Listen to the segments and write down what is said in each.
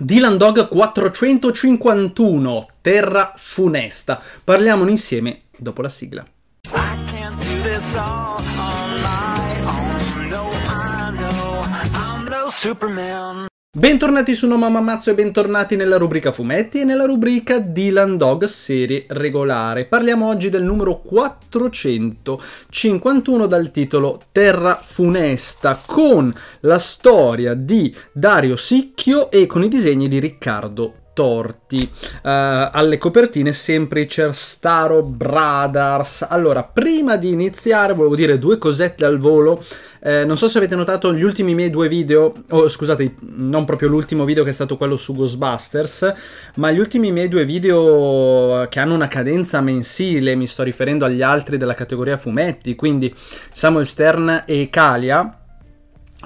Dylan Dog 451, Terra Funesta. Parliamone insieme dopo la sigla. Superman. Bentornati su No Mamma Mazzo e bentornati nella rubrica fumetti e nella rubrica Dylan Dog serie regolare. Parliamo oggi del numero 451 dal titolo Terra Funesta con la storia di Dario Sicchio e con i disegni di Riccardo torti. Uh, alle copertine sempre i Cerstaro Brothers. Allora, prima di iniziare volevo dire due cosette al volo eh, non so se avete notato gli ultimi miei due video, oh, scusate, non proprio l'ultimo video che è stato quello su Ghostbusters, ma gli ultimi miei due video eh, che hanno una cadenza mensile, mi sto riferendo agli altri della categoria fumetti, quindi Samuel Stern e Kalia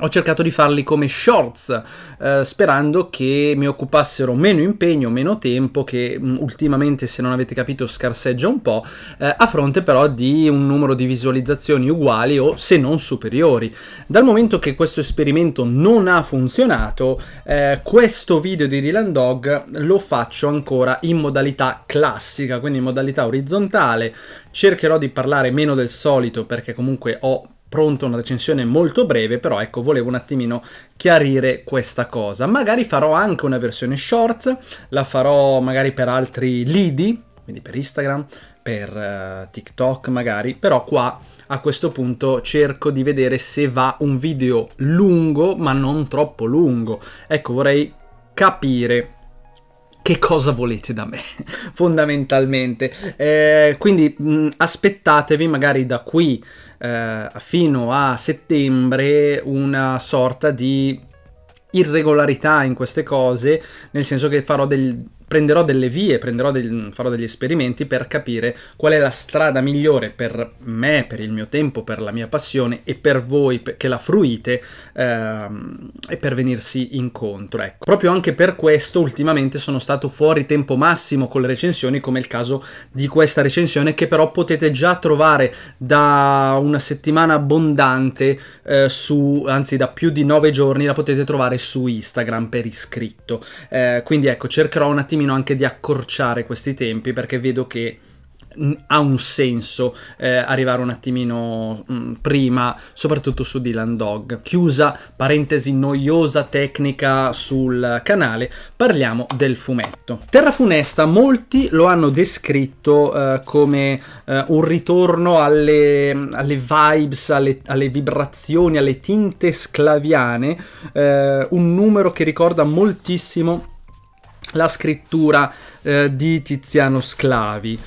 ho cercato di farli come shorts, eh, sperando che mi occupassero meno impegno, meno tempo, che mh, mm, ultimamente, se non avete capito, scarseggia un po', eh, a fronte però di un numero di visualizzazioni uguali o se non superiori. Dal momento che questo esperimento non ha funzionato, eh, questo video di Dylan Dog lo faccio ancora in modalità classica, quindi in modalità orizzontale. Cercherò di parlare meno del solito perché comunque ho pronta una recensione molto breve, però ecco, volevo un attimino chiarire questa cosa. Magari farò anche una versione short, la farò magari per altri lidi, quindi per Instagram, per uh, TikTok magari, però qua a questo punto cerco di vedere se va un video lungo, ma non troppo lungo. Ecco, vorrei capire che cosa volete da me fondamentalmente eh, quindi mh, mm, aspettatevi magari da qui eh, fino a settembre una sorta di irregolarità in queste cose nel senso che farò del, prenderò delle vie, prenderò del, farò degli esperimenti per capire qual è la strada migliore per me, per il mio tempo, per la mia passione e per voi che la fruite ehm, e per venirsi incontro. Ecco. Proprio anche per questo ultimamente sono stato fuori tempo massimo con le recensioni, come è il caso di questa recensione che però potete già trovare da una settimana abbondante eh, su, anzi da più di nove giorni la potete trovare su Instagram per iscritto. Eh, quindi ecco, cercherò un attimo attimino anche di accorciare questi tempi perché vedo che mm, ha un senso eh, arrivare un attimino mh, mm, prima, soprattutto su Dylan Dog. Chiusa parentesi noiosa tecnica sul canale, parliamo del fumetto. Terra Funesta, molti lo hanno descritto eh, come eh, un ritorno alle, alle vibes, alle, alle, vibrazioni, alle tinte sclaviane, eh, un numero che ricorda moltissimo la scrittura eh, di Tiziano Sclavi.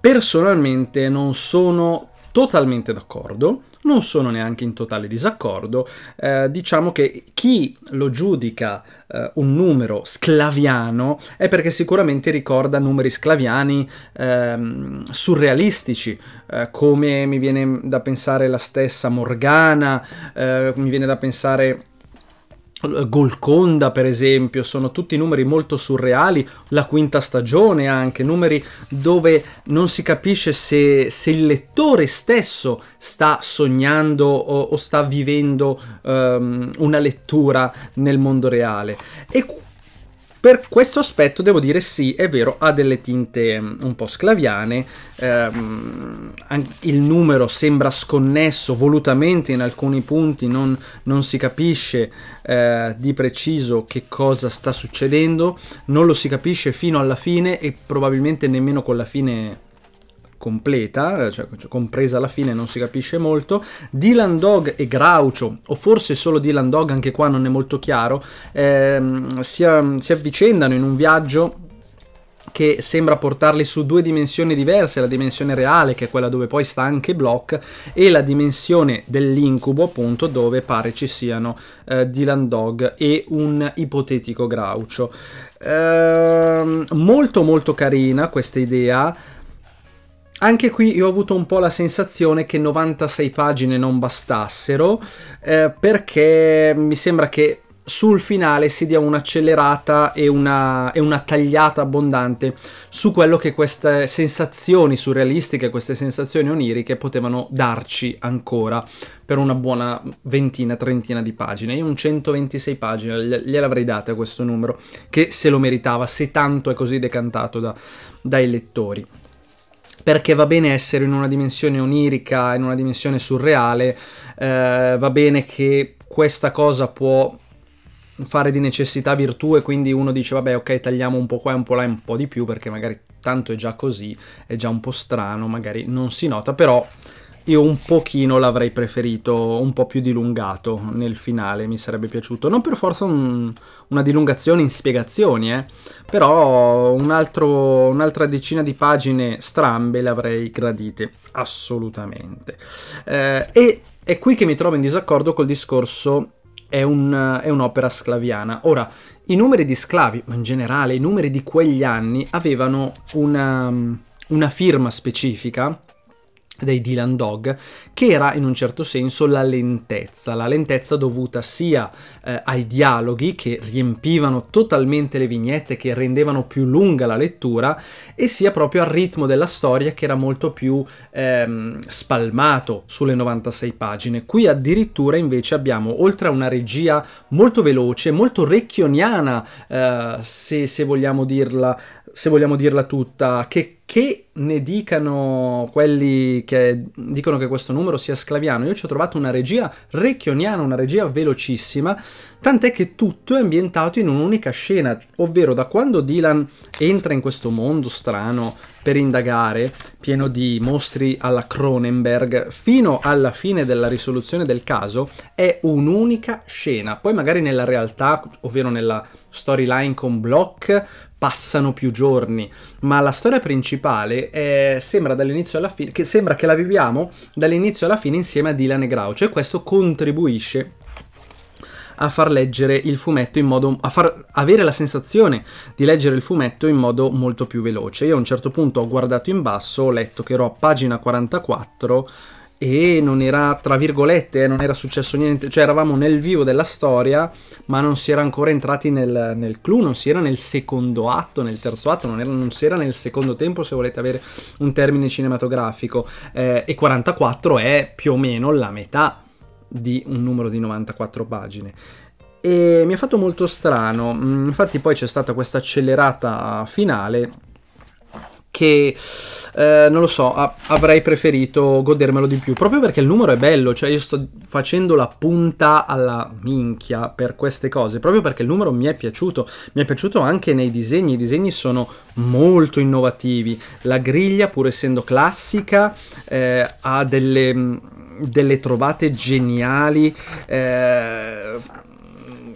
Personalmente non sono totalmente d'accordo, non sono neanche in totale disaccordo, eh, diciamo che chi lo giudica eh, un numero sclaviano è perché sicuramente ricorda numeri sclaviani ehm, surrealistici, eh, come mi viene da pensare la stessa Morgana, eh, mi viene da pensare Golconda per esempio, sono tutti numeri molto surreali, la quinta stagione anche, numeri dove non si capisce se, se il lettore stesso sta sognando o, o sta vivendo um, una lettura nel mondo reale. E per questo aspetto devo dire sì, è vero, ha delle tinte mm, un po' sclaviane, ehm, il numero sembra sconnesso volutamente in alcuni punti, non, non si capisce eh, di preciso che cosa sta succedendo, non lo si capisce fino alla fine e probabilmente nemmeno con la fine completa, eh, cioè, cioè, compresa la fine non si capisce molto. Dylan Dog e Graucio, o forse solo Dylan Dog, anche qua non è molto chiaro, ehm, si, si avvicendano in un viaggio che sembra portarli su due dimensioni diverse, la dimensione reale che è quella dove poi sta anche Block e la dimensione dell'incubo appunto dove pare ci siano eh, Dylan Dog e un ipotetico Graucio. Ehm, molto molto carina questa idea anche qui io ho avuto un po' la sensazione che 96 pagine non bastassero eh, perché mi sembra che sul finale si dia un'accelerata e una, e una, tagliata abbondante su quello che queste sensazioni surrealistiche, queste sensazioni oniriche potevano darci ancora per una buona ventina, trentina di pagine. Io un 126 pagine gliel'avrei data a questo numero, che se lo meritava, se tanto è così decantato da, dai lettori perché va bene essere in una dimensione onirica, in una dimensione surreale, eh, va bene che questa cosa può fare di necessità virtù e quindi uno dice vabbè ok tagliamo un po' qua e un po' là e un po' di più perché magari tanto è già così, è già un po' strano, magari non si nota, però io un pochino l'avrei preferito un po' più dilungato nel finale, mi sarebbe piaciuto. Non per forza un, una dilungazione in spiegazioni, eh, però un altro, un'altra decina di pagine strambe le avrei gradite, assolutamente. Eh, e è qui che mi trovo in disaccordo col discorso è, un, è un'opera sclaviana. Ora, i numeri di sclavi, ma in generale i numeri di quegli anni, avevano una, una firma specifica dei Dylan Dog, che era in un certo senso la lentezza, la lentezza dovuta sia eh, ai dialoghi che riempivano totalmente le vignette, che rendevano più lunga la lettura, e sia proprio al ritmo della storia che era molto più ehm, spalmato sulle 96 pagine. Qui addirittura invece abbiamo, oltre a una regia molto veloce, molto recchioniana, eh, se, se vogliamo dirla, se vogliamo dirla tutta, che che ne dicano quelli che dicono che questo numero sia sclaviano, io ci ho trovato una regia recchioniana, una regia velocissima, tant'è che tutto è ambientato in un'unica scena, ovvero da quando Dylan entra in questo mondo strano per indagare, pieno di mostri alla Cronenberg, fino alla fine della risoluzione del caso, è un'unica scena. Poi magari nella realtà, ovvero nella storyline con Block, passano più giorni, ma la storia principale è, sembra dall'inizio alla fine, che sembra che la viviamo dall'inizio alla fine insieme a Dylan e Grouch e questo contribuisce a far leggere il fumetto in modo a far avere la sensazione di leggere il fumetto in modo molto più veloce. Io a un certo punto ho guardato in basso, ho letto che ero a pagina 44 e non era, tra virgolette, eh, non era successo niente, cioè eravamo nel vivo della storia, ma non si era ancora entrati nel, nel clou, non si era nel secondo atto, nel terzo atto, non, era, non si era nel secondo tempo, se volete avere un termine cinematografico, eh, e 44 è più o meno la metà di un numero di 94 pagine e mi ha fatto molto strano. Mm, infatti, poi c'è stata questa accelerata finale che eh, non lo so, a- avrei preferito godermelo di più, proprio perché il numero è bello, cioè io sto facendo la punta alla minchia per queste cose, proprio perché il numero mi è piaciuto, mi è piaciuto anche nei disegni, i disegni sono molto innovativi, la griglia pur essendo classica eh, ha delle, mm, delle, trovate geniali, eh,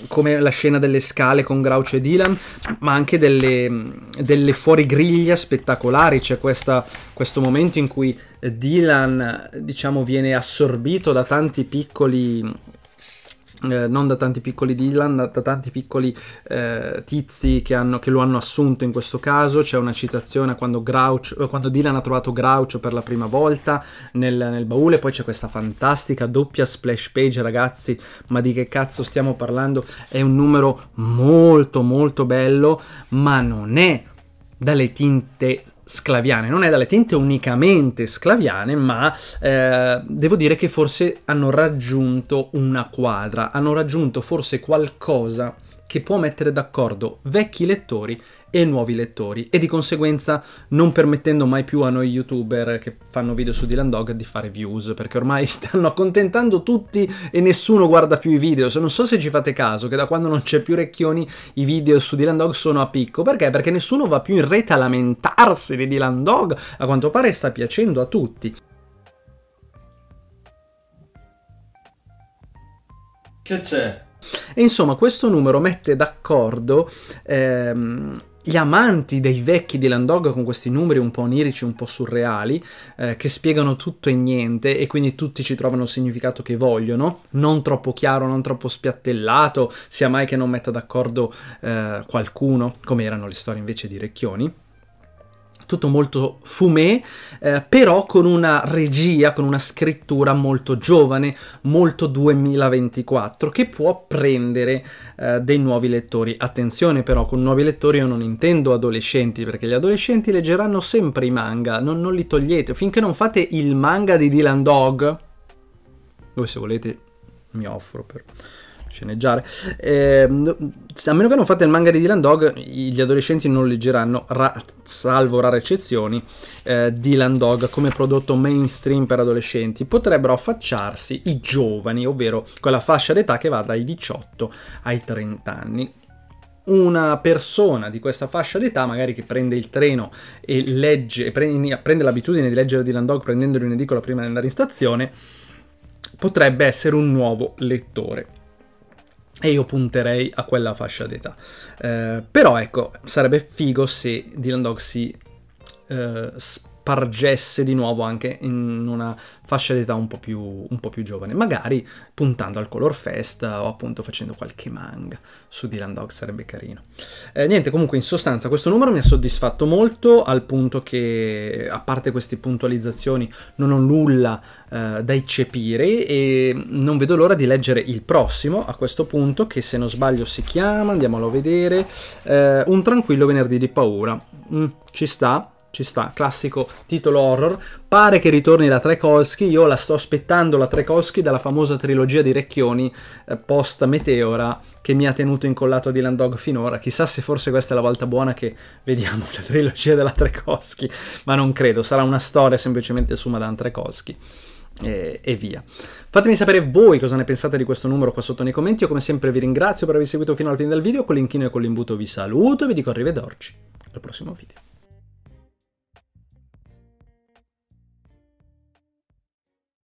come la scena delle scale con Groucho e Dylan, ma anche delle, delle fuorigriglia spettacolari. C'è questa, questo momento in cui Dylan, diciamo, viene assorbito da tanti piccoli eh, non da tanti piccoli Dylan, da tanti piccoli eh, tizi che, hanno, che, lo hanno assunto in questo caso. C'è una citazione a quando, Grouch, eh, quando Dylan ha trovato Groucho per la prima volta nel, nel, baule. Poi c'è questa fantastica doppia splash page, ragazzi. Ma di che cazzo stiamo parlando? È un numero molto, molto bello, ma non è dalle tinte sclaviane, non è dalle tinte unicamente sclaviane, ma eh, devo dire che forse hanno raggiunto una quadra, hanno raggiunto forse qualcosa che può mettere d'accordo vecchi lettori e nuovi lettori e di conseguenza non permettendo mai più a noi youtuber che fanno video su Dylan Dog di fare views perché ormai stanno accontentando tutti e nessuno guarda più i video. Non so se ci fate caso che da quando non c'è più Recchioni i video su Dylan Dog sono a picco. Perché? Perché nessuno va più in rete a lamentarsi di Dylan Dog. A quanto pare sta piacendo a tutti. Che c'è? E insomma questo numero mette d'accordo ehm, gli amanti dei vecchi di Landog con questi numeri un po' onirici, un po' surreali, eh, che spiegano tutto e niente e quindi tutti ci trovano il significato che vogliono, non troppo chiaro, non troppo spiattellato, sia mai che non metta d'accordo eh, qualcuno, come erano le storie invece di Recchioni tutto molto fumé, eh, però con una regia, con una scrittura molto giovane, molto 2024, che può prendere eh, dei nuovi lettori. Attenzione però, con nuovi lettori io non intendo adolescenti, perché gli adolescenti leggeranno sempre i manga, non, non li togliete, finché non fate il manga di Dylan Dog, voi se volete mi offro per sceneggiare. Eh, a meno che non fate il manga di Dylan Dog, gli adolescenti non leggeranno, ra- salvo rare eccezioni, eh, Dylan Dog come prodotto mainstream per adolescenti. Potrebbero affacciarsi i giovani, ovvero quella fascia d'età che va dai 18 ai 30 anni una persona di questa fascia d'età, magari che prende il treno e legge, e prende, prende l'abitudine di leggere Dylan Dog prendendolo in edicola prima di andare in stazione, potrebbe essere un nuovo lettore e io punterei a quella fascia d'età. Eh, però ecco, sarebbe figo se Dylan Dog si eh, pargesse di nuovo anche in una fascia d'età un, po più, un po' più giovane, magari puntando al Color Fest o appunto facendo qualche manga su Dylan Dog, sarebbe carino. Eh, niente, comunque in sostanza questo numero mi ha soddisfatto molto al punto che, a parte queste puntualizzazioni, non ho nulla eh, da eccepire e non vedo l'ora di leggere il prossimo a questo punto che se non sbaglio si chiama, andiamolo a vedere, eh, Un tranquillo venerdì di paura. Mm, ci sta, ci sta, classico titolo horror. Pare che ritorni la Trekowski, io la sto aspettando la Trekowski dalla famosa trilogia di Recchioni eh, post Meteora che mi ha tenuto incollato di Landog finora. Chissà se forse questa è la volta buona che vediamo la trilogia della Trekowski, ma non credo, sarà una storia semplicemente su Madame Trekowski e, via. Fatemi sapere voi cosa ne pensate di questo numero qua sotto nei commenti. Io come sempre vi ringrazio per avervi seguito fino alla fine del video. Con l'inchino e con l'imbuto vi saluto e vi dico arrivederci al prossimo video.